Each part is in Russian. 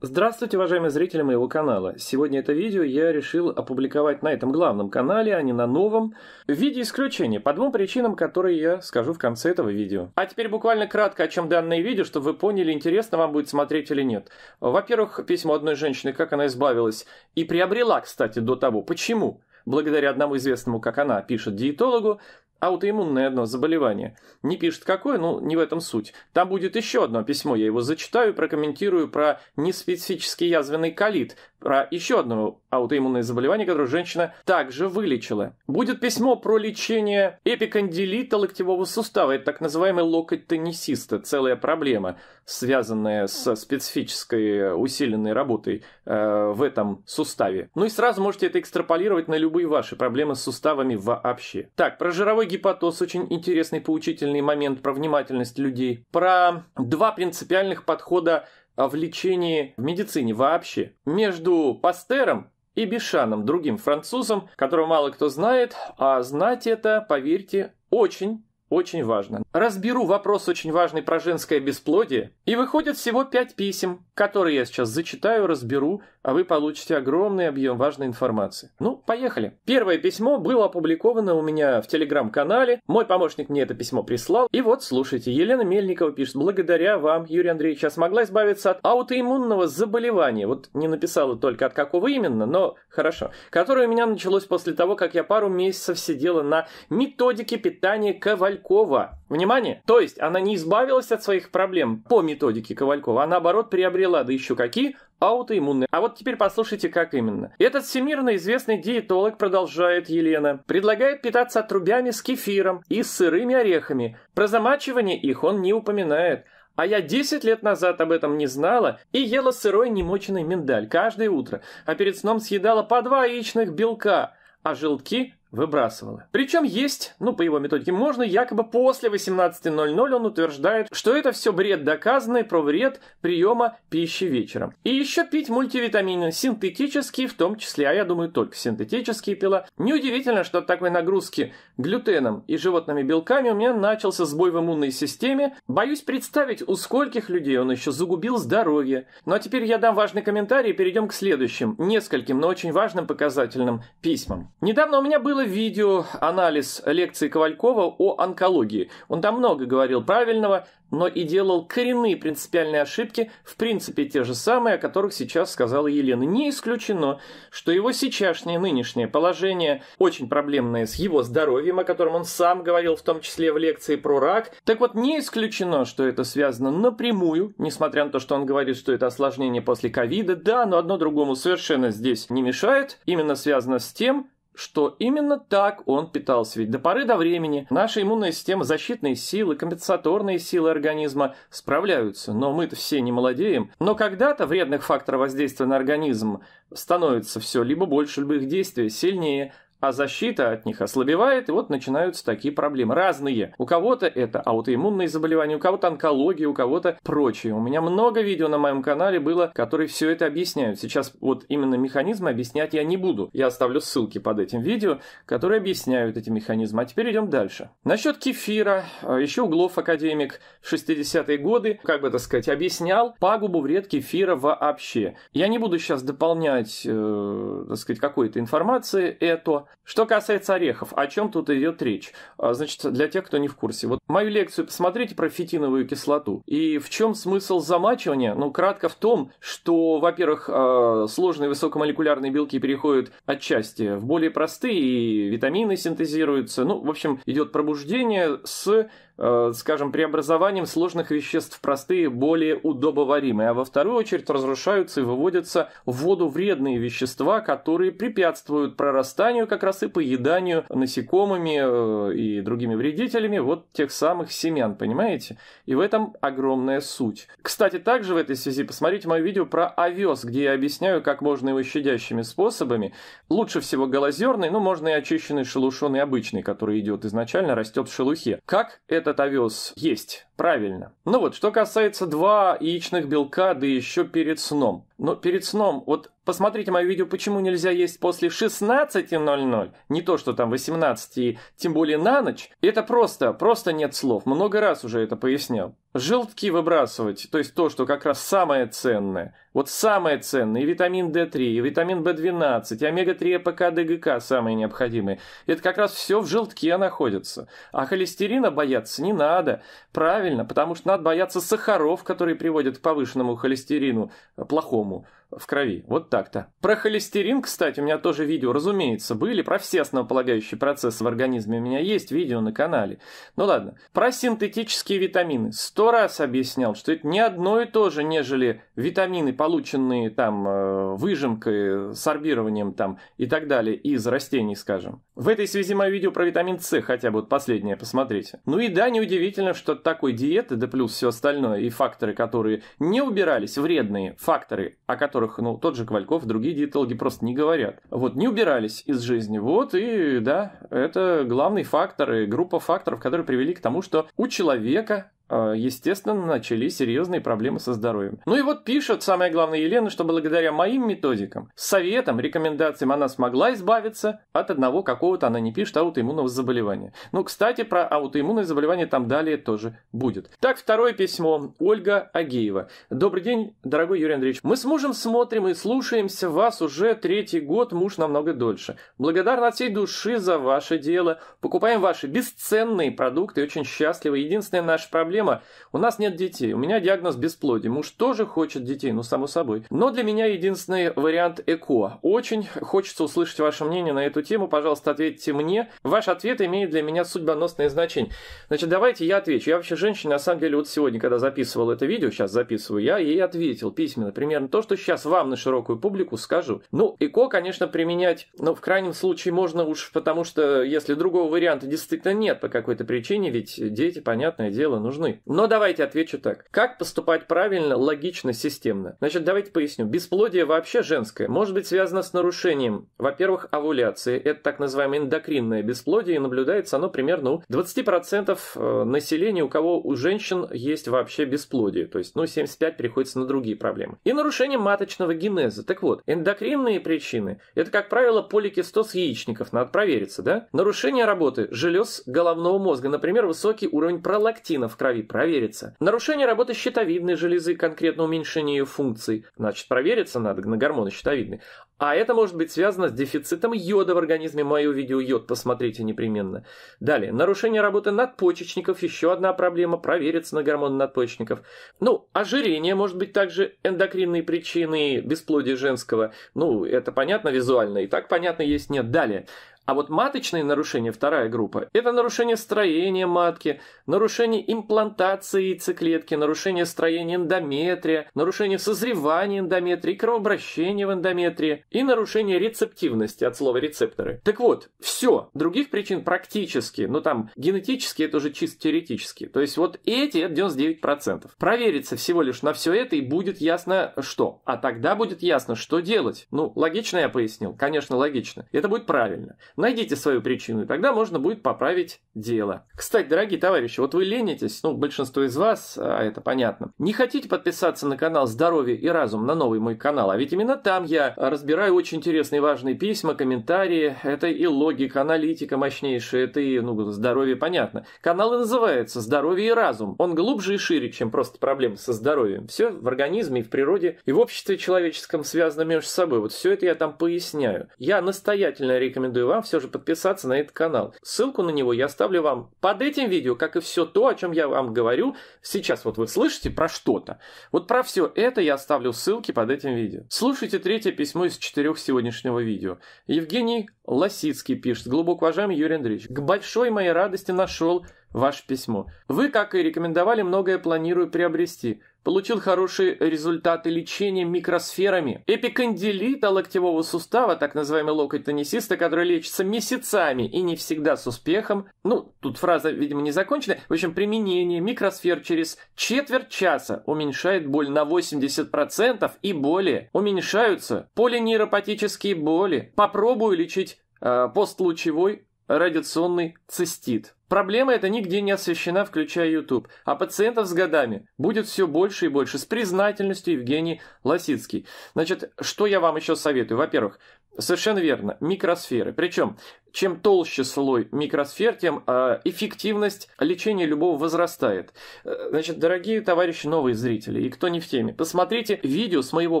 Здравствуйте, уважаемые зрители моего канала. Сегодня это видео я решил опубликовать на этом главном канале, а не на новом, в виде исключения, по двум причинам, которые я скажу в конце этого видео. А теперь буквально кратко, о чем данное видео, чтобы вы поняли, интересно вам будет смотреть или нет. Во-первых, письмо одной женщины, как она избавилась, и приобрела, кстати, до того. Почему? благодаря одному известному, как она пишет, диетологу, аутоиммунное одно заболевание. Не пишет какое, ну не в этом суть. Там будет еще одно письмо, я его зачитаю прокомментирую про неспецифический язвенный колит, про еще одно аутоиммунное заболевание, которое женщина также вылечила. Будет письмо про лечение эпикондилита локтевого сустава, это так называемый локоть теннисиста, целая проблема, связанная с специфической усиленной работой э, в этом суставе. Ну и сразу можете это экстраполировать на любые ваши проблемы с суставами вообще. Так, про жировой гипотоз, очень интересный поучительный момент про внимательность людей, про два принципиальных подхода а, в лечении в медицине вообще. Между Пастером и Бишаном, другим французом, которого мало кто знает, а знать это, поверьте, очень очень важно. Разберу вопрос очень важный про женское бесплодие, и выходит всего пять писем, которые я сейчас зачитаю, разберу, а вы получите огромный объем важной информации. Ну, поехали. Первое письмо было опубликовано у меня в телеграм-канале. Мой помощник мне это письмо прислал. И вот, слушайте, Елена Мельникова пишет, благодаря вам, Юрий Андреевич, я смогла избавиться от аутоиммунного заболевания. Вот не написала только от какого именно, но хорошо. Которое у меня началось после того, как я пару месяцев сидела на методике питания Ковалькова. Внимание! То есть она не избавилась от своих проблем по методике Ковалькова, а наоборот приобрела, да еще какие, аутоиммунные. А вот теперь послушайте, как именно. Этот всемирно известный диетолог, продолжает Елена, предлагает питаться трубями с кефиром и сырыми орехами. Про замачивание их он не упоминает. А я 10 лет назад об этом не знала и ела сырой немоченный миндаль каждое утро, а перед сном съедала по два яичных белка, а желтки выбрасывала. Причем есть, ну по его методике можно, якобы после 18.00 он утверждает, что это все бред доказанный про вред приема пищи вечером. И еще пить мультивитамины, синтетические в том числе, а я думаю только синтетические пила. Неудивительно, что от такой нагрузки глютеном и животными белками у меня начался сбой в иммунной системе. Боюсь представить, у скольких людей он еще загубил здоровье. Ну а теперь я дам важный комментарий и перейдем к следующим, нескольким, но очень важным показательным письмам. Недавно у меня был Добавила видео анализ лекции Ковалькова о онкологии. Он там много говорил правильного, но и делал коренные принципиальные ошибки, в принципе те же самые, о которых сейчас сказала Елена. Не исключено, что его сейчасшнее нынешнее положение очень проблемное с его здоровьем, о котором он сам говорил, в том числе в лекции про рак. Так вот, не исключено, что это связано напрямую, несмотря на то, что он говорит, что это осложнение после ковида. Да, но одно другому совершенно здесь не мешает. Именно связано с тем, что именно так он питался. Ведь до поры до времени наша иммунная система, защитные силы, компенсаторные силы организма справляются, но мы-то все не молодеем. Но когда-то вредных факторов воздействия на организм становится все либо больше, либо их действие сильнее – а защита от них ослабевает, и вот начинаются такие проблемы. Разные. У кого-то это аутоиммунные заболевания, у кого-то онкология, у кого-то прочее. У меня много видео на моем канале было, которые все это объясняют. Сейчас вот именно механизмы объяснять я не буду. Я оставлю ссылки под этим видео, которые объясняют эти механизмы. А теперь идем дальше. Насчет кефира, а, еще углов академик в 60-е годы, как бы это сказать, объяснял пагубу вред кефира вообще. Я не буду сейчас дополнять, э, так сказать, какой-то информации эту. Что касается орехов, о чем тут идет речь? А, значит, для тех, кто не в курсе. Вот мою лекцию посмотрите про фитиновую кислоту. И в чем смысл замачивания? Ну, кратко в том, что, во-первых, а, сложные высокомолекулярные белки переходят отчасти в более простые, и витамины синтезируются. Ну, в общем, идет пробуждение с Э, скажем, преобразованием сложных веществ в простые, более удобоваримые, а во вторую очередь разрушаются и выводятся в воду вредные вещества, которые препятствуют прорастанию как раз и поеданию насекомыми э, и другими вредителями вот тех самых семян, понимаете? И в этом огромная суть. Кстати, также в этой связи посмотрите мое видео про овес, где я объясняю, как можно его щадящими способами. Лучше всего голозерный, ну можно и очищенный шелушеный обычный, который идет изначально, растет в шелухе. Как это этот овес есть. Правильно. Ну вот, что касается два яичных белка, да еще перед сном. Но перед сном, вот посмотрите мое видео, почему нельзя есть после 16.00, не то, что там 18, и тем более на ночь. Это просто, просто нет слов. Много раз уже это пояснял. Желтки выбрасывать, то есть то, что как раз самое ценное. Вот самое ценное, и витамин D3, и витамин B12, и омега-3 ЭПК, ДГК самые необходимые. Это как раз все в желтке находится. А холестерина бояться не надо. Правильно правильно, потому что надо бояться сахаров, которые приводят к повышенному холестерину, э, плохому в крови. Вот так-то. Про холестерин, кстати, у меня тоже видео, разумеется, были. Про все основополагающие процессы в организме у меня есть видео на канале. Ну ладно. Про синтетические витамины. Сто раз объяснял, что это не одно и то же, нежели витамины, полученные там э, выжимкой, сорбированием там и так далее из растений, скажем. В этой связи мое видео про витамин С, хотя бы вот последнее, посмотрите. Ну и да, неудивительно, что от такой диеты, да плюс все остальное, и факторы, которые не убирались, вредные факторы, о которых которых, ну, тот же Ковальков, другие диетологи просто не говорят. Вот, не убирались из жизни. Вот, и да, это главный фактор и группа факторов, которые привели к тому, что у человека а, естественно, начались серьезные проблемы со здоровьем. Ну и вот пишет, самое главное, Елена, что благодаря моим методикам, советам, рекомендациям она смогла избавиться от одного какого-то, она не пишет, аутоиммунного заболевания. Ну, кстати, про аутоиммунное заболевание там далее тоже будет. Так, второе письмо. Ольга Агеева. Добрый день, дорогой Юрий Андреевич. Мы с мужем смотрим и слушаемся вас уже третий год, муж намного дольше. Благодарна от всей души за ваше дело. Покупаем ваши бесценные продукты, очень счастливы. Единственная наша проблема проблема. У нас нет детей. У меня диагноз бесплодие. Муж тоже хочет детей, ну, само собой. Но для меня единственный вариант ЭКО. Очень хочется услышать ваше мнение на эту тему. Пожалуйста, ответьте мне. Ваш ответ имеет для меня судьбоносное значение. Значит, давайте я отвечу. Я вообще женщина, на самом деле, вот сегодня, когда записывал это видео, сейчас записываю, я ей ответил письменно. Примерно то, что сейчас вам на широкую публику скажу. Ну, ЭКО, конечно, применять, но в крайнем случае можно уж, потому что если другого варианта действительно нет по какой-то причине, ведь дети, понятное дело, нужны нужны. Но давайте отвечу так. Как поступать правильно, логично, системно? Значит, давайте поясню. Бесплодие вообще женское может быть связано с нарушением, во-первых, овуляции. Это так называемое эндокринное бесплодие, и наблюдается оно примерно у 20% э, населения, у кого у женщин есть вообще бесплодие. То есть, ну, 75 приходится на другие проблемы. И нарушение маточного генеза. Так вот, эндокринные причины – это, как правило, поликистоз яичников, надо провериться, да? Нарушение работы желез головного мозга, например, высокий уровень пролактина в крови крови проверится. Нарушение работы щитовидной железы, конкретно уменьшение ее функций, значит, провериться надо на гормоны щитовидные. А это может быть связано с дефицитом йода в организме. Мое видео йод посмотрите непременно. Далее, нарушение работы надпочечников, еще одна проблема, проверится на гормоны надпочечников. Ну, ожирение может быть также эндокринные причины бесплодия женского. Ну, это понятно визуально, и так понятно есть нет. Далее, а вот маточные нарушения, вторая группа, это нарушение строения матки, нарушение имплантации яйцеклетки, нарушение строения эндометрия, нарушение созревания эндометрии, кровообращения в эндометрии и нарушение рецептивности от слова рецепторы. Так вот, все. Других причин практически, но ну там генетически это уже чисто теоретически. То есть вот эти это 99%. Провериться всего лишь на все это и будет ясно что. А тогда будет ясно, что делать. Ну, логично я пояснил. Конечно, логично. Это будет правильно. Найдите свою причину, и тогда можно будет поправить дело. Кстати, дорогие товарищи, вот вы ленитесь, ну, большинство из вас, а это понятно, не хотите подписаться на канал «Здоровье и разум», на новый мой канал, а ведь именно там я разбираю очень интересные важные письма, комментарии, это и логика, аналитика мощнейшая, это и, ну, здоровье, понятно. Канал и называется «Здоровье и разум». Он глубже и шире, чем просто проблемы со здоровьем. Все в организме и в природе, и в обществе человеческом связано между собой. Вот все это я там поясняю. Я настоятельно рекомендую вам все же подписаться на этот канал. Ссылку на него я оставлю вам под этим видео, как и все то, о чем я вам говорю. Сейчас вот вы слышите про что-то. Вот про все это я оставлю ссылки под этим видео. Слушайте третье письмо из четырех сегодняшнего видео. Евгений Лосицкий пишет. Глубоко уважаемый Юрий Андреевич, к большой моей радости нашел ваше письмо. Вы, как и рекомендовали, многое планирую приобрести – Получил хорошие результаты лечения микросферами. Эпикандилита локтевого сустава, так называемый локоть теннисиста, который лечится месяцами и не всегда с успехом. Ну, тут фраза, видимо, не закончена. В общем, применение микросфер через четверть часа уменьшает боль на 80% и более. Уменьшаются полинейропатические боли. Попробую лечить э, постлучевой радиационный цистит. Проблема эта нигде не освещена, включая YouTube, а пациентов с годами будет все больше и больше. С признательностью Евгений Лосицкий. Значит, что я вам еще советую? Во-первых, Совершенно верно. Микросферы. Причем, чем толще слой микросфер, тем э, эффективность лечения любого возрастает. Э, значит, дорогие товарищи новые зрители и кто не в теме, посмотрите видео с моего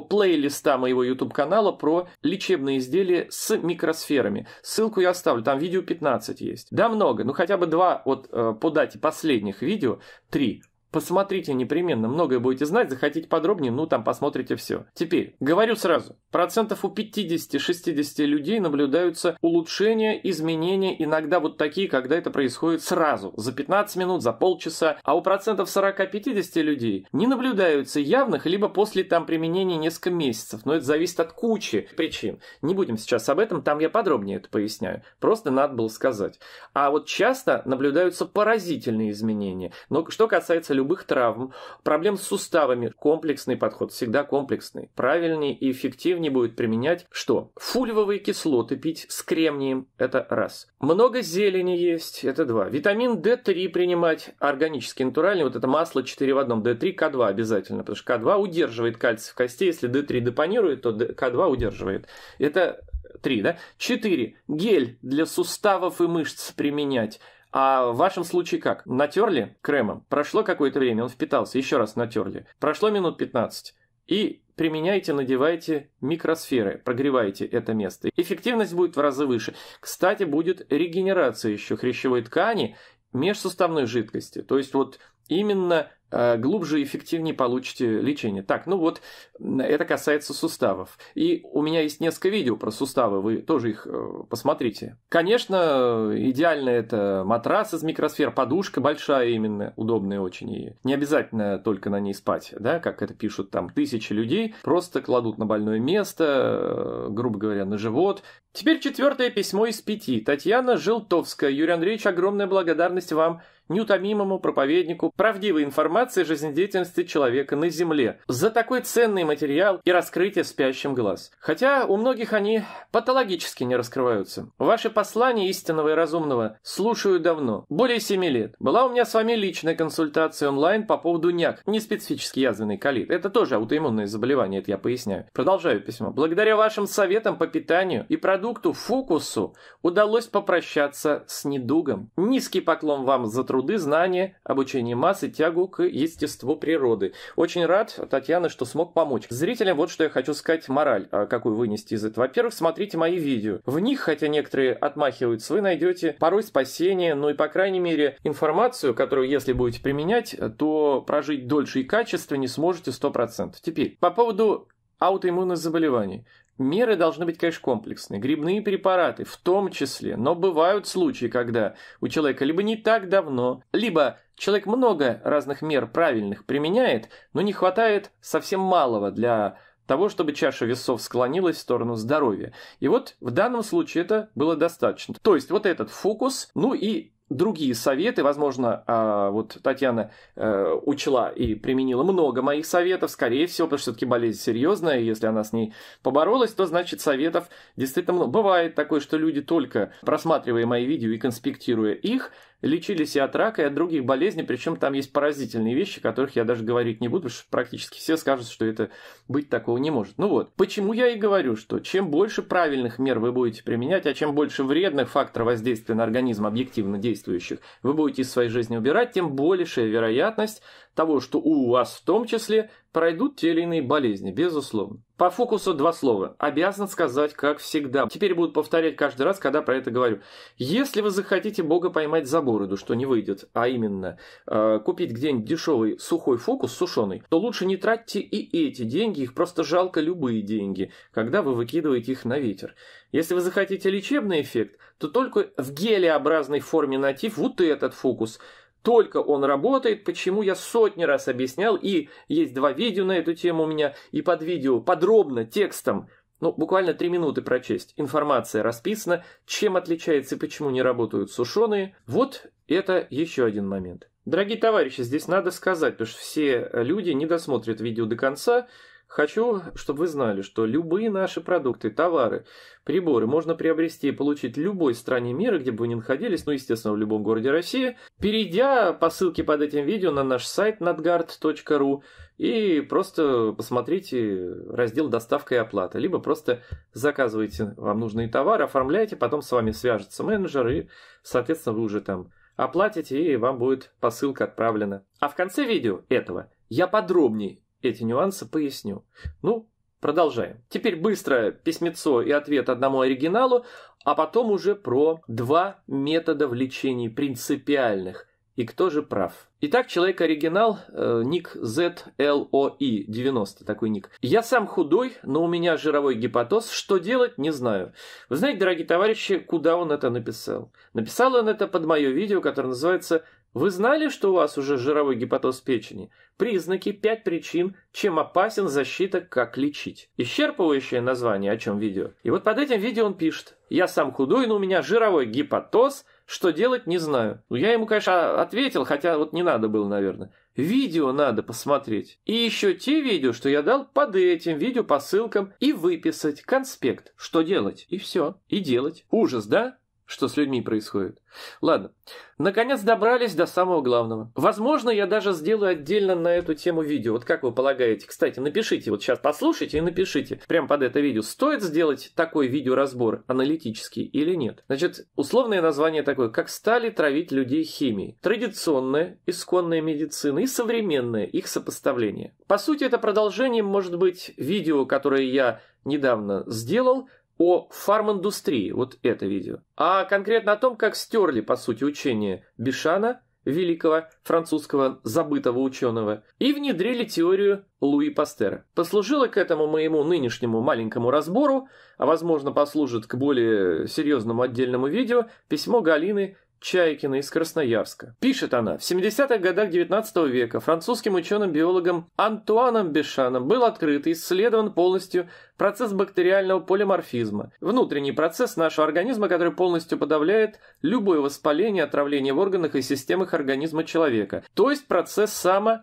плейлиста моего YouTube-канала про лечебные изделия с микросферами. Ссылку я оставлю, там видео 15 есть. Да много, ну хотя бы два вот э, по дате последних видео, три Посмотрите непременно, многое будете знать, захотите подробнее, ну там посмотрите все. Теперь, говорю сразу, процентов у 50-60 людей наблюдаются улучшения, изменения, иногда вот такие, когда это происходит сразу, за 15 минут, за полчаса, а у процентов 40-50 людей не наблюдаются явных, либо после там применения несколько месяцев, но это зависит от кучи причин. Не будем сейчас об этом, там я подробнее это поясняю, просто надо было сказать. А вот часто наблюдаются поразительные изменения, но что касается любых травм, проблем с суставами. Комплексный подход всегда комплексный. Правильнее и эффективнее будет применять что? Фульвовые кислоты пить с кремнием – это раз. Много зелени есть – это два. Витамин D3 принимать органический натуральный. Вот это масло 4 в одном. D3, k 2 обязательно, потому что k 2 удерживает кальций в кости. Если D3 депонирует, то k 2 удерживает. Это 3, да? 4. Гель для суставов и мышц применять. А в вашем случае как? Натерли кремом, прошло какое-то время, он впитался, еще раз натерли. Прошло минут 15. И применяйте, надевайте микросферы, прогревайте это место. Эффективность будет в разы выше. Кстати, будет регенерация еще хрящевой ткани межсуставной жидкости. То есть вот именно Э, глубже и эффективнее получите лечение. Так, ну вот, это касается суставов. И у меня есть несколько видео про суставы, вы тоже их э, посмотрите. Конечно, идеально это матрас из микросфер, подушка большая именно, удобная очень. И не обязательно только на ней спать, да, как это пишут там тысячи людей, просто кладут на больное место, э, грубо говоря, на живот. Теперь четвертое письмо из пяти. Татьяна Желтовская. Юрий Андреевич, огромная благодарность вам, неутомимому проповеднику, правдивой информации трансформации жизнедеятельности человека на Земле за такой ценный материал и раскрытие спящим глаз. Хотя у многих они патологически не раскрываются. Ваши послания истинного и разумного слушаю давно, более 7 лет. Была у меня с вами личная консультация онлайн по поводу НЯК, не специфический язвенный колит. Это тоже аутоиммунное заболевание, это я поясняю. Продолжаю письмо. Благодаря вашим советам по питанию и продукту Фокусу удалось попрощаться с недугом. Низкий поклон вам за труды, знания, обучение массы тягу к естество природы. Очень рад, Татьяна, что смог помочь. Зрителям вот что я хочу сказать мораль, а, какую вынести из этого. Во-первых, смотрите мои видео. В них, хотя некоторые отмахиваются, вы найдете порой спасение, ну и, по крайней мере, информацию, которую, если будете применять, то прожить дольше и качественнее сможете 100%. Теперь, по поводу аутоиммунных заболеваний. Меры должны быть, конечно, комплексные. Грибные препараты в том числе. Но бывают случаи, когда у человека либо не так давно, либо человек много разных мер правильных применяет, но не хватает совсем малого для того, чтобы чаша весов склонилась в сторону здоровья. И вот в данном случае это было достаточно. То есть вот этот фокус, ну и другие советы. Возможно, а, вот Татьяна э, учла и применила много моих советов, скорее всего, потому что все-таки болезнь серьезная, и если она с ней поборолась, то значит советов действительно много. Бывает такое, что люди только просматривая мои видео и конспектируя их, лечились и от рака, и от других болезней, причем там есть поразительные вещи, которых я даже говорить не буду, потому что практически все скажут, что это быть такого не может. Ну вот, почему я и говорю, что чем больше правильных мер вы будете применять, а чем больше вредных факторов воздействия на организм объективно действующих вы будете из своей жизни убирать, тем большая вероятность того, что у вас в том числе пройдут те или иные болезни, безусловно. По фокусу два слова. Обязан сказать, как всегда. Теперь буду повторять каждый раз, когда про это говорю. Если вы захотите Бога поймать за бороду, что не выйдет, а именно э, купить где-нибудь дешевый сухой фокус, сушеный, то лучше не тратьте и эти деньги, их просто жалко любые деньги, когда вы выкидываете их на ветер. Если вы захотите лечебный эффект, то только в гелеобразной форме натив вот этот фокус – только он работает, почему я сотни раз объяснял, и есть два видео на эту тему у меня, и под видео подробно, текстом, ну, буквально три минуты прочесть. Информация расписана, чем отличается и почему не работают сушеные. Вот это еще один момент. Дорогие товарищи, здесь надо сказать, потому что все люди не досмотрят видео до конца, Хочу, чтобы вы знали, что любые наши продукты, товары, приборы можно приобрести и получить в любой стране мира, где бы вы ни находились, ну, естественно, в любом городе России, перейдя по ссылке под этим видео на наш сайт надгард.ру и просто посмотрите раздел «Доставка и оплата», либо просто заказывайте вам нужные товары, оформляйте, потом с вами свяжется менеджер, и, соответственно, вы уже там оплатите, и вам будет посылка отправлена. А в конце видео этого я подробнее эти нюансы поясню. Ну, продолжаем. Теперь быстро письмецо и ответ одному оригиналу, а потом уже про два метода в лечении принципиальных. И кто же прав? Итак, человек-оригинал, э, ник ZLOE90, такой ник. Я сам худой, но у меня жировой гепатоз, что делать, не знаю. Вы знаете, дорогие товарищи, куда он это написал? Написал он это под мое видео, которое называется вы знали, что у вас уже жировой гепатоз печени? Признаки, пять причин, чем опасен защита, как лечить. Исчерпывающее название, о чем видео. И вот под этим видео он пишет. Я сам худой, но у меня жировой гепатоз, что делать, не знаю. Ну, я ему, конечно, ответил, хотя вот не надо было, наверное. Видео надо посмотреть. И еще те видео, что я дал под этим видео по ссылкам, и выписать конспект, что делать. И все. И делать. Ужас, да? что с людьми происходит. Ладно. Наконец добрались до самого главного. Возможно, я даже сделаю отдельно на эту тему видео. Вот как вы полагаете? Кстати, напишите, вот сейчас послушайте и напишите прямо под это видео, стоит сделать такой видеоразбор аналитический или нет. Значит, условное название такое, как стали травить людей химией. Традиционная, исконная медицина и современная, их сопоставление. По сути, это продолжение может быть видео, которое я недавно сделал, о фарминдустрии, вот это видео, а конкретно о том, как стерли, по сути, учение Бишана, великого французского забытого ученого, и внедрили теорию Луи Пастера. Послужило к этому моему нынешнему маленькому разбору, а возможно послужит к более серьезному отдельному видео, письмо Галины Чайкина из Красноярска. Пишет она, в 70-х годах 19 века французским ученым-биологом Антуаном Бешаном был открыт и исследован полностью процесс бактериального полиморфизма, внутренний процесс нашего организма, который полностью подавляет любое воспаление, отравление в органах и системах организма человека, то есть процесс само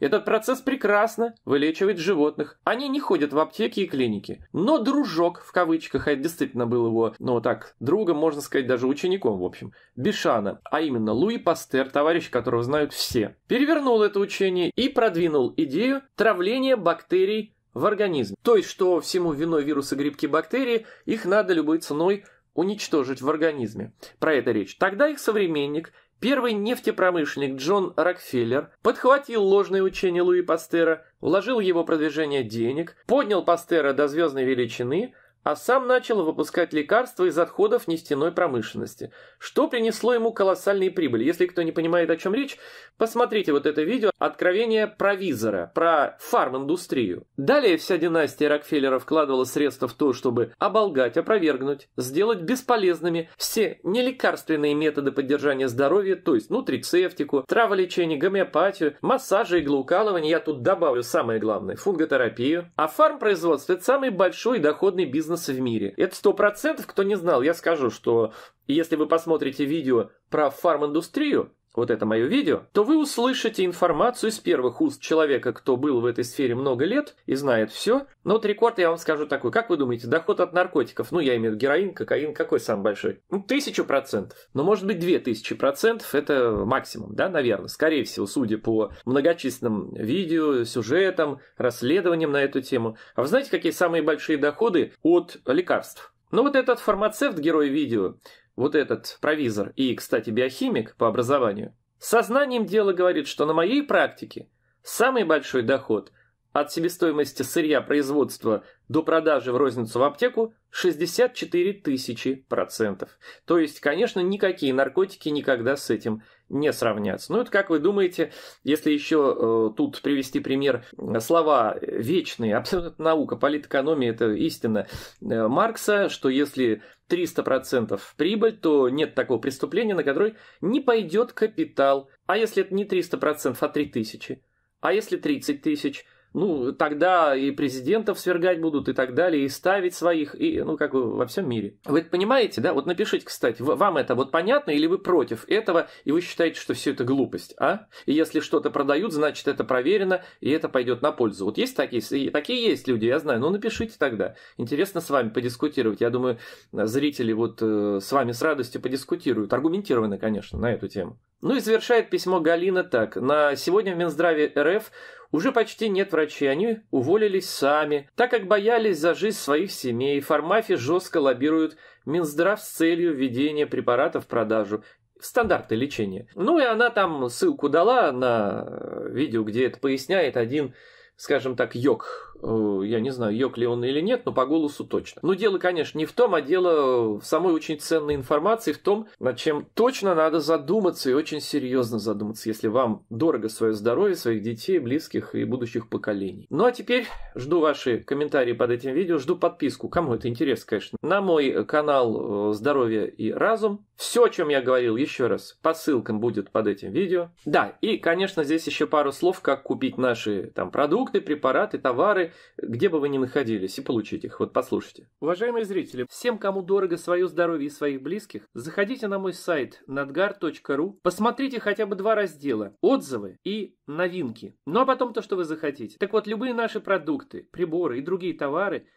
Этот процесс прекрасно вылечивает животных. Они не ходят в аптеки и клиники. Но дружок, в кавычках, а это действительно был его, ну так, другом, можно сказать, даже учеником, в общем, Бишана, а именно Луи Пастер, товарищ которого знают все, перевернул это учение и продвинул идею травления бактерий в организме. То есть, что всему виной вирусы, грибки, бактерии, их надо любой ценой уничтожить в организме. Про это речь. Тогда их современник, первый нефтепромышленник Джон Рокфеллер, подхватил ложное учение Луи Пастера, уложил его продвижение денег, поднял Пастера до звездной величины – а сам начал выпускать лекарства из отходов нефтяной промышленности, что принесло ему колоссальные прибыли. Если кто не понимает, о чем речь, посмотрите вот это видео «Откровение провизора» про фарм-индустрию. Далее вся династия Рокфеллера вкладывала средства в то, чтобы оболгать, опровергнуть, сделать бесполезными все нелекарственные методы поддержания здоровья, то есть нутрицептику, траволечение, гомеопатию, массажи, иглоукалывание, я тут добавлю самое главное, фунготерапию. А фармпроизводство – это самый большой доходный бизнес бизнеса в мире. Это сто процентов, кто не знал, я скажу, что если вы посмотрите видео про фарм-индустрию, вот это мое видео, то вы услышите информацию из первых уст человека, кто был в этой сфере много лет и знает все. Но вот рекорд я вам скажу такой. Как вы думаете, доход от наркотиков, ну я имею в виду героин, кокаин, какой самый большой? Ну, тысячу процентов. Но может быть две тысячи процентов это максимум, да, наверное. Скорее всего, судя по многочисленным видео, сюжетам, расследованиям на эту тему. А вы знаете, какие самые большие доходы от лекарств? Ну вот этот фармацевт, герой видео, вот этот провизор и, кстати, биохимик по образованию, сознанием дела говорит, что на моей практике самый большой доход от себестоимости сырья производства до продажи в розницу в аптеку 64 тысячи процентов. То есть, конечно, никакие наркотики никогда с этим не сравняться. Ну, это как вы думаете, если еще э, тут привести пример слова вечные, абсолютно наука, политэкономия – это истина э, Маркса, что если 300% прибыль, то нет такого преступления, на которое не пойдет капитал. А если это не 300%, а 3000? А если 30 тысяч – ну, тогда и президентов свергать будут, и так далее, и ставить своих, и, ну, как бы во всем мире. Вы это понимаете, да? Вот напишите, кстати, вам это вот понятно, или вы против этого, и вы считаете, что все это глупость, а? И если что-то продают, значит, это проверено, и это пойдет на пользу. Вот есть такие, такие есть люди, я знаю, ну, напишите тогда. Интересно с вами подискутировать. Я думаю, зрители вот э, с вами с радостью подискутируют, аргументированно, конечно, на эту тему. Ну и завершает письмо Галина так. На сегодня в Минздраве РФ уже почти нет врачей, они уволились сами, так как боялись за жизнь своих семей. Фармафи жестко лоббируют Минздрав с целью введения препаратов в продажу стандарты лечения. Ну и она там ссылку дала на э, видео, где это поясняет один, скажем так, йог Э, я не знаю, йог ли он или нет, но по голосу точно. Но ну, дело, конечно, не в том, а дело в самой очень ценной информации, в том, над чем точно надо задуматься и очень серьезно задуматься, если вам дорого свое здоровье, своих детей, близких и будущих поколений. Ну а теперь жду ваши комментарии под этим видео, жду подписку, кому это интересно, конечно, на мой канал э, «Здоровье и разум». Все, о чем я говорил, еще раз, по ссылкам будет под этим видео. Да, и, конечно, здесь еще пару слов, как купить наши там продукты, препараты, товары, где бы вы ни находились, и получить их. Вот послушайте. Уважаемые зрители, всем, кому дорого свое здоровье и своих близких, заходите на мой сайт nadgar.ru, посмотрите хотя бы два раздела – отзывы и новинки. Ну а потом то, что вы захотите. Так вот, любые наши продукты, приборы и другие товары –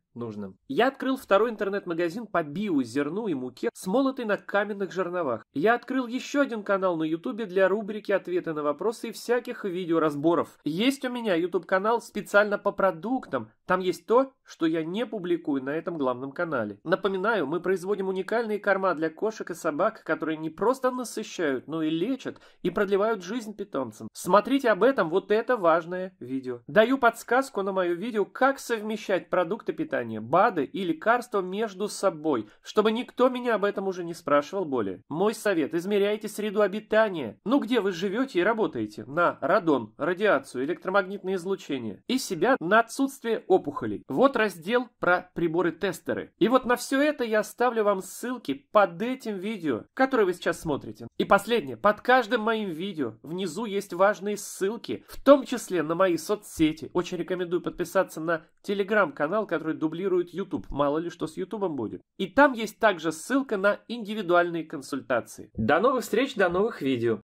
нужным. Я открыл второй интернет-магазин по биозерну и муке, смолотой на каменных жерновах. Я открыл еще один канал на ютубе для рубрики «Ответы на вопросы» и всяких видеоразборов. Есть у меня ютуб-канал специально по продуктам. Там есть то, что я не публикую на этом главном канале. Напоминаю, мы производим уникальные корма для кошек и собак, которые не просто насыщают, но и лечат, и продлевают жизнь питомцам. Смотрите об этом вот это важное видео. Даю подсказку на мое видео «Как совмещать продукты питания» состояние, БАДы и лекарства между собой, чтобы никто меня об этом уже не спрашивал более. Мой совет – измеряйте среду обитания. Ну где вы живете и работаете? На радон, радиацию, электромагнитное излучение. И себя на отсутствие опухолей. Вот раздел про приборы-тестеры. И вот на все это я оставлю вам ссылки под этим видео, которое вы сейчас смотрите. И последнее. Под каждым моим видео внизу есть важные ссылки, в том числе на мои соцсети. Очень рекомендую подписаться на телеграм-канал, который дублирует дублирует YouTube. Мало ли что с YouTube будет. И там есть также ссылка на индивидуальные консультации. До новых встреч, до новых видео.